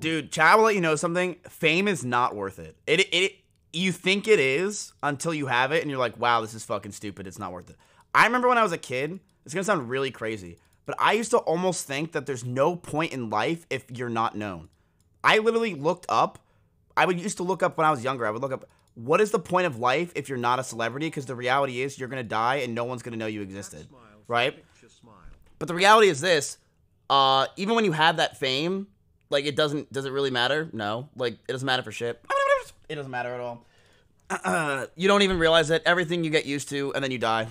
Dude, Chad will let you know something. Fame is not worth it. It, it. you think it is until you have it and you're like, wow, this is fucking stupid. It's not worth it. I remember when I was a kid, it's gonna sound really crazy, but I used to almost think that there's no point in life if you're not known. I literally looked up, I would used to look up when I was younger, I would look up, what is the point of life if you're not a celebrity? Because the reality is you're gonna die and no one's gonna know you existed, right? But the reality is this, uh, even when you have that fame, like it doesn't does it really matter? No. Like it doesn't matter for shit. It doesn't matter at all. Uh, you don't even realize it. Everything you get used to, and then you die.